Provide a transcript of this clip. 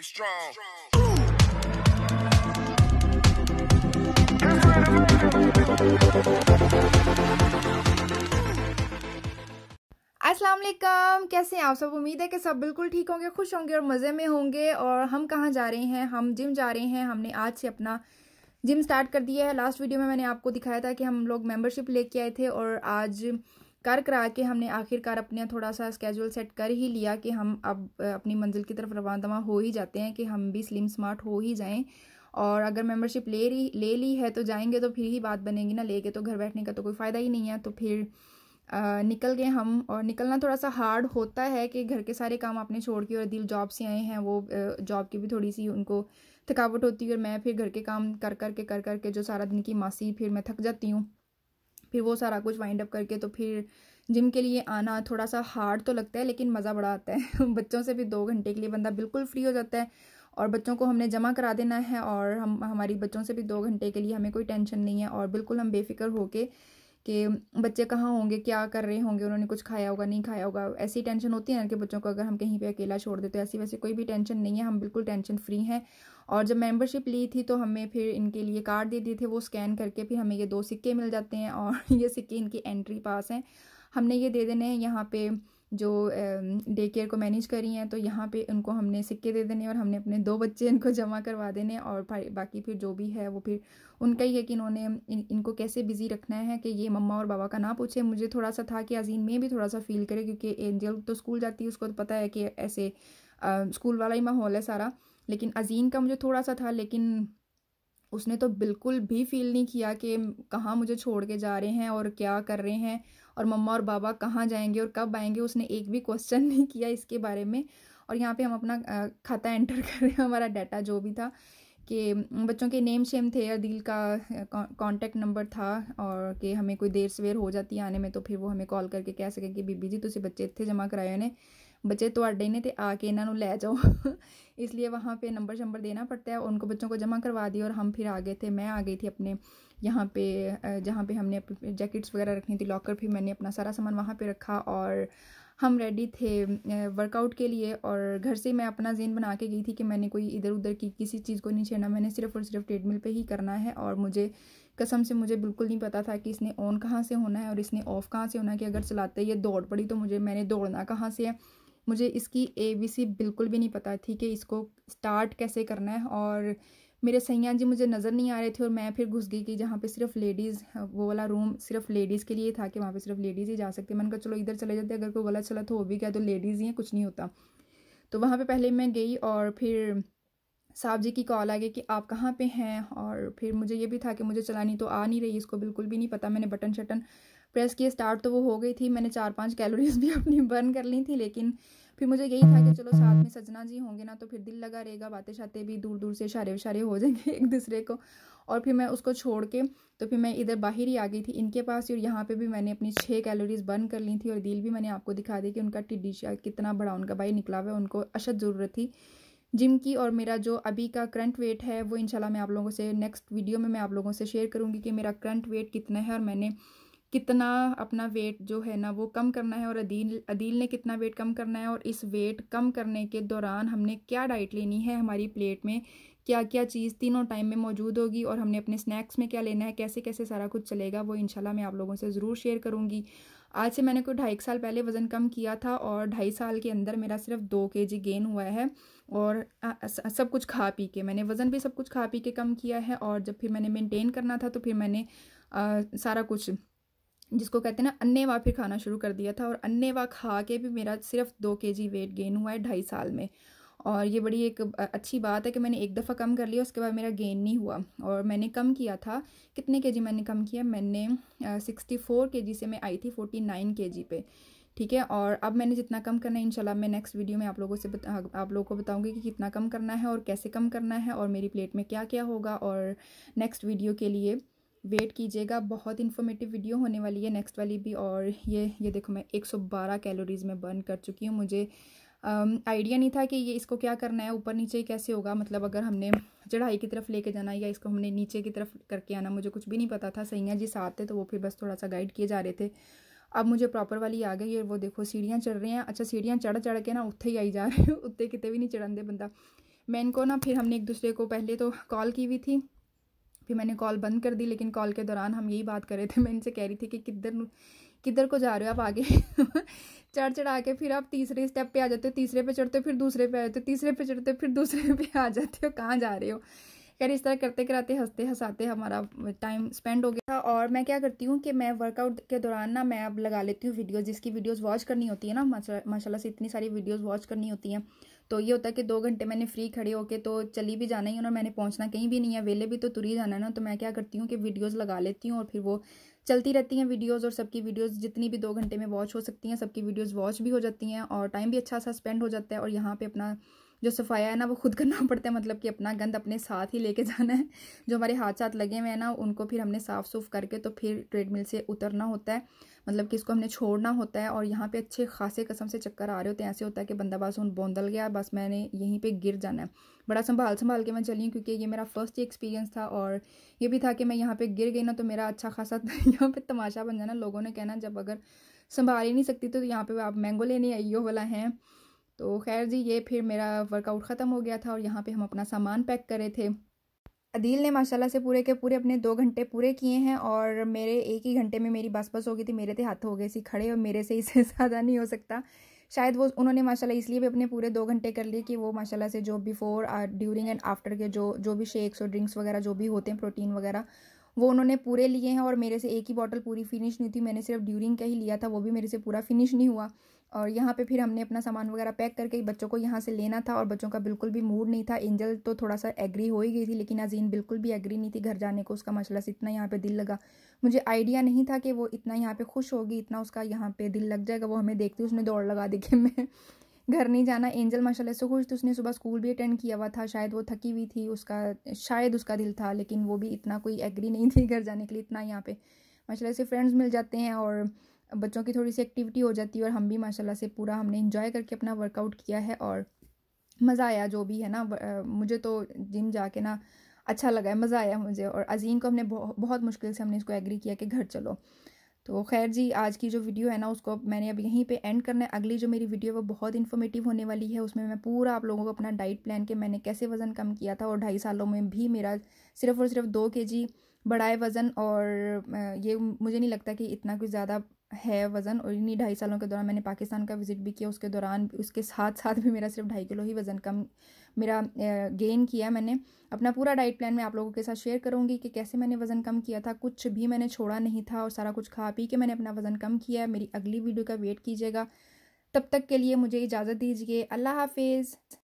Be strong. असलकम कैसे हैं आप सब उम्मीद है कि सब बिल्कुल ठीक होंगे खुश होंगे और मज़े में होंगे और हम कहाँ जा रहे हैं हम जिम जा रहे हैं हमने आज से अपना जिम स्टार्ट कर दिया है लास्ट वीडियो में मैंने आपको दिखाया था कि हम लोग मेंबरशिप लेके आए थे और आज कर करा के हमने आखिरकार अपना थोड़ा सा स्केजुअल सेट कर ही लिया कि हम अब अपनी मंजिल की तरफ रवा दवा हो ही जाते हैं कि हम भी स्लिम स्मार्ट हो ही जाएं और अगर मेम्बरशिप ले रही ले ली है तो जाएंगे तो फिर ही बात बनेगी ना लेके तो घर बैठने का तो कोई फ़ायदा ही नहीं है तो फिर आ, निकल गए हम और निकलना थोड़ा सा हार्ड होता है कि घर के सारे काम आपने छोड़ के और दिल जॉब से आए हैं वो जॉब की भी थोड़ी सी उनको थकावट होती है और मैं फिर घर के काम कर कर के कर कर के जो सारा दिन की मासी फिर मैं थक जाती हूँ फिर वो सारा कुछ वाइंड अप करके तो फिर जिम के लिए आना थोड़ा सा हार्ड तो लगता है लेकिन मज़ा बड़ा आता है बच्चों से भी दो घंटे के लिए बंदा बिल्कुल फ्री हो जाता है और बच्चों को हमने जमा करा देना है और हम हमारी बच्चों से भी दो घंटे के लिए हमें कोई टेंशन नहीं है और बिल्कुल हम बेफिक्र होके कि बच्चे कहाँ होंगे क्या कर रहे होंगे उन्होंने कुछ खाया होगा नहीं खाया होगा ऐसी टेंशन होती है ना कि बच्चों को अगर हम कहीं पे अकेला छोड़ देते तो ऐसी वैसे कोई भी टेंशन नहीं है हम बिल्कुल टेंशन फ्री हैं और जब मेंबरशिप ली थी तो हमें फिर इनके लिए कार्ड दे दिए थे वो स्कैन करके फिर हमें ये दो सिक्के मिल जाते हैं और ये सिक्के इनकी एंट्री पास हैं हमने ये दे देने हैं यहाँ पर जो डे केयर को मैनेज कर रही हैं तो यहाँ पे उनको हमने सिक्के दे देने और हमने अपने दो बच्चे इनको जमा करवा देने और बाकी फिर जो भी है वो फिर उनका ही है कि इन्होंने इन, इनको कैसे बिज़ी रखना है कि ये मम्मा और बाबा का ना पूछे मुझे थोड़ा सा था कि अजीम में भी थोड़ा सा फील करे क्योंकि एंजल तो स्कूल जाती है उसको तो पता है कि ऐसे स्कूल वाला ही माहौल है सारा लेकिन अजीन का मुझे थोड़ा सा था लेकिन उसने तो बिल्कुल भी फील नहीं किया कि कहाँ मुझे छोड़ के जा रहे हैं और क्या कर रहे हैं और मम्मा और बाबा कहाँ जाएंगे और कब आएंगे उसने एक भी क्वेश्चन नहीं किया इसके बारे में और यहाँ पे हम अपना खाता एंटर कर रहे हैं हमारा डाटा जो भी था कि बच्चों के नेम शेम थे अदील का कॉन्टैक्ट नंबर था और कि हमें कोई देर सवेर हो जाती है आने में तो फिर वो हमें कॉल करके कह सकें कि बीबी जी तुझे बच्चे इतने जमा कराए उन्हें बच्चे थोड़े ने तो आके इन्हों लै जाओ इसलिए वहाँ पे नंबर शंबर देना पड़ता है उनको बच्चों को जमा करवा दिया और हम फिर आ गए थे मैं आ गई थी अपने यहाँ पे जहाँ पे हमने जैकेट्स वगैरह रखनी थी लॉकर फिर मैंने अपना सारा सामान वहाँ पे रखा और हम रेडी थे वर्कआउट के लिए और घर से मैं अपना जेन बना के गई थी कि मैंने कोई इधर उधर की किसी चीज़ को नहीं छेड़ना मैंने सिर्फ और सिर्फ ट्रेडमिल पे ही करना है और मुझे कसम से मुझे बिल्कुल नहीं पता था कि इसने ऑन कहाँ से होना है और इसने ऑफ कहाँ से होना है कि अगर चलाते ये दौड़ पड़ी तो मुझे मैंने दौड़ना कहाँ से है मुझे इसकी ए बी सी बिल्कुल भी नहीं पता थी कि इसको स्टार्ट कैसे करना है और मेरे सैयान जी मुझे नज़र नहीं आ रहे थे और मैं फिर घुस गई कि जहाँ पे सिर्फ लेडीज़ हाँ, वो वाला रूम सिर्फ लेडीज़ के लिए था कि वहाँ पे सिर्फ लेडीज़ ही जा सकती मैंने कहा चलो इधर चले जाते अगर कोई गलत चला तो हो भी गया तो लेडीज़ ही हैं कुछ नहीं होता तो वहाँ पे पहले मैं गई और फिर साहब जी की कॉल आ गई कि आप कहाँ पर हैं और फिर मुझे ये भी था कि मुझे चलानी तो आ नहीं रही इसको बिल्कुल भी नहीं पता मैंने बटन शटन प्रेस किए स्टार्ट तो वो हो गई थी मैंने चार पाँच कैलोरीज भी अपनी बर्न कर ली थी लेकिन फिर मुझे यही था कि चलो साथ में सजना जी होंगे ना तो फिर दिल लगा रहेगा बातें शाते भी दूर दूर से इशारे उशारे हो जाएंगे एक दूसरे को और फिर मैं उसको छोड़ के तो फिर मैं इधर बाहर ही आ गई थी इनके पास और यहाँ पे भी मैंने अपनी छः कैलोरीज बर्न कर ली थी और दिल भी मैंने आपको दिखा दी कि उनका टिड्डी कितना बड़ा उनका भाई निकला हुआ है उनको अशद ज़रूरत थी जिम की और मेरा जो अभी का करंट वेट है वो इंशाल्लाह मैं आप लोगों से नेक्स्ट वीडियो में मैं आप लोगों से शेयर करूँगी कि मेरा करंट वेट कितना है और मैंने कितना अपना वेट जो है ना वो कम करना है और अदील अदील ने कितना वेट कम करना है और इस वेट कम करने के दौरान हमने क्या डाइट लेनी है हमारी प्लेट में क्या क्या चीज़ तीनों टाइम में मौजूद होगी और हमने अपने स्नैक्स में क्या लेना है कैसे कैसे सारा कुछ चलेगा वो इनशाला मैं आप लोगों से ज़रूर शेयर करूँगी आज से मैंने कोई ढाई साल पहले वज़न कम किया था और ढाई साल के अंदर मेरा सिर्फ दो के जी गेन हुआ है और सब कुछ खा पी के मैंने वज़न भी सब कुछ खा पी के कम किया है और जब फिर मैंने मेनटेन करना था तो फिर मैंने आ, सारा कुछ जिसको कहते हैं ना अन्नेवा फिर खाना शुरू कर दिया था और अन्नेवा खा के भी मेरा सिर्फ दो के जी वेट गेन हुआ है ढाई साल में और ये बड़ी एक अच्छी बात है कि मैंने एक दफ़ा कम कर लिया उसके बाद मेरा गेन नहीं हुआ और मैंने कम किया था कितने के जी मैंने कम किया मैंने सिक्सटी फोर के जी से मैं आई थी फोर्टी नाइन के जी पे ठीक है और अब मैंने जितना कम करना है इंशाल्लाह मैं नेक्स्ट वीडियो में आप लोगों से बता, आप लोगों को बताऊंगी कि कितना कम करना है और कैसे कम करना है और मेरी प्लेट में क्या क्या होगा और नेक्स्ट वीडियो के लिए वेट कीजिएगा बहुत इन्फॉर्मेटिव वीडियो होने वाली है नेक्स्ट वाली भी और ये ये देखो मैं 112 कैलोरीज़ में बर्न कर चुकी हूँ मुझे आइडिया नहीं था कि ये इसको क्या करना है ऊपर नीचे कैसे होगा मतलब अगर हमने चढ़ाई की तरफ लेके जाना या इसको हमने नीचे की तरफ करके आना मुझे कुछ भी नहीं पता था सैया जी साथ थे तो वो फिर बस थोड़ा सा गाइड किए जा रहे थे अब मुझे प्रॉपर वाली आ गई है वो देखो सीढ़ियाँ चढ़ रही हैं अच्छा सीढ़ियाँ चढ़ चढ़ के ना उत्थे ही आई जा रहे हूँ उत्ते कितने भी नहीं दे बंदा मैं इनको ना फिर हमने एक दूसरे को पहले तो कॉल की हुई थी फिर मैंने कॉल बंद कर दी लेकिन कॉल के दौरान हम यही बात कर रहे थे मैं इनसे कह रही थी कि किधर किधर को जा रहे हो आप आगे चढ़ चढ़ा के फिर आप तीसरे स्टेप पे आ जाते हो तीसरे पे चढ़ते हो फिर दूसरे पे आ जाते हो तीसरे पे चढ़ते हो फिर दूसरे पे आ जाते हो कहाँ जा रहे हो खैर इस तरह करते कराते हंसते हंसाते हमारा टाइम स्पेंड हो गया और मैं क्या करती हूँ कि मैं वर्कआउट के दौरान ना मैं अब लगा लेती हूँ वीडियो जिसकी वीडियोज़ वॉच करनी होती है ना माशाल्लाह से इतनी सारी वीडियोज़ वॉच करनी होती हैं तो ये होता है कि दो घंटे मैंने फ्री खड़े होके तो चली भी जाना ही है ना मैंने पहुंचना कहीं भी नहीं है वेले भी तो तुरी जाना है ना तो मैं क्या करती हूँ कि वीडियोज़ लगा लेती हूँ और फिर वो चलती रहती हैं वीडियोज़ और सबकी वीडियोज़ जितनी भी दो घंटे में वॉच हो सकती हैं सबकी वीडियोज़ वॉच भी हो जाती हैं और टाइम भी अच्छा सा स्पेंड हो जाता है और यहाँ पर अपना जो सफाया है ना वो खुद करना पड़ता है मतलब कि अपना गंद अपने साथ ही लेके जाना है जो हमारे हाथ साथ लगे हुए हैं ना उनको फिर हमने साफ़ सूफ करके तो फिर ट्रेडमिल से उतरना होता है मतलब कि इसको हमने छोड़ना होता है और यहाँ पे अच्छे खासे कसम से चक्कर आ रहे होते हैं ऐसे होता है कि बंदा बस उन बोंदल गया बस मैंने यहीं पे गिर जाना है बड़ा संभाल संभाल के मैं चली हूँ क्योंकि ये मेरा फर्स्ट ही एक्सपीरियंस था और ये भी था कि मैं यहाँ पे गिर गई ना तो मेरा अच्छा खासा यहाँ पर तमाशा बन जाना लोगों ने कहना जब अगर संभाल ही नहीं सकती तो यहाँ पर आप मैंगो लेने आइयो वाला हैं तो खैर जी ये फिर मेरा वर्कआउट ख़त्म हो गया था और यहाँ पे हम अपना सामान पैक करे थे अदील ने माशाल्लाह से पूरे के पूरे अपने दो घंटे पूरे किए हैं और मेरे एक ही घंटे में मेरी बस बस हो गई थी मेरे थे हाथ हो गए सी खड़े और मेरे से इससे ज़्यादा नहीं हो सकता शायद वो उन्होंने माशाल्लाह इसलिए भी अपने पूरे दो घंटे कर लिए कि वो माशाल्लाह से जो बिफ़ोर ड्यूरिंग एंड आफ्टर के जो जो भी शेक्स और ड्रिंक्स वगैरह जो भी होते हैं प्रोटीन वगैरह वो उन्होंने पूरे लिए हैं और मेरे से एक ही बॉटल पूरी फिनिश नहीं थी मैंने सिर्फ ड्यूरिंग का ही लिया था वो भी मेरे से पूरा फिनिश नहीं हुआ और यहाँ पे फिर हमने अपना सामान वगैरह पैक करके बच्चों को यहाँ से लेना था और बच्चों का बिल्कुल भी मूड नहीं था एंजल तो थोड़ा सा एग्री हो ही गई थी लेकिन अजीन बिल्कुल भी एग्री नहीं थी घर जाने को उसका मसला से इतना यहाँ पे दिल लगा मुझे आइडिया नहीं था कि वो इतना यहाँ पे खुश होगी इतना उसका यहाँ पे दिल लग जाएगा वो हमें देखती उसने दौड़ लगा दी कि मैं घर नहीं जाना एंजल माशाला से खुश थी उसने सुबह स्कूल भी अटेंड किया हुआ था शायद वो थकी हुई थी उसका शायद उसका दिल था लेकिन वो भी इतना कोई एग्री नहीं थी घर जाने के लिए इतना यहाँ पे माशाला से फ्रेंड्स मिल जाते हैं और बच्चों की थोड़ी सी एक्टिविटी हो जाती है और हम भी माशाल्लाह से पूरा हमने इन्जॉय करके अपना वर्कआउट किया है और मज़ा आया जो भी है ना मुझे तो जिम जाके ना अच्छा लगा है मज़ा आया मुझे और अजीम को हमने बहुत मुश्किल से हमने इसको एग्री किया कि घर चलो तो खैर जी आज की जो वीडियो है ना उसको मैंने अब यहीं पे एंड करना है अगली जो मेरी वीडियो है वो बहुत इन्फॉर्मेटिव होने वाली है उसमें मैं पूरा आप लोगों को अपना डाइट प्लान के मैंने कैसे वज़न कम किया था और ढाई सालों में भी मेरा सिर्फ़ और सिर्फ दो के जी बढ़ाए वज़न और ये मुझे नहीं लगता कि इतना कुछ ज़्यादा है वज़न और इन्हीं ढाई सालों के दौरान मैंने पाकिस्तान का विज़िट भी किया उसके दौरान उसके साथ साथ भी मेरा सिर्फ ढाई किलो ही वज़न कम मेरा गेन किया मैंने अपना पूरा डाइट प्लान मैं आप लोगों के साथ शेयर करूँगी कि कैसे मैंने वज़न कम किया था कुछ भी मैंने छोड़ा नहीं था और सारा कुछ खा पी के मैंने अपना वज़न कम किया है मेरी अगली वीडियो का वेट कीजिएगा तब तक के लिए मुझे इजाज़त दीजिए अल्लाह हाफिज़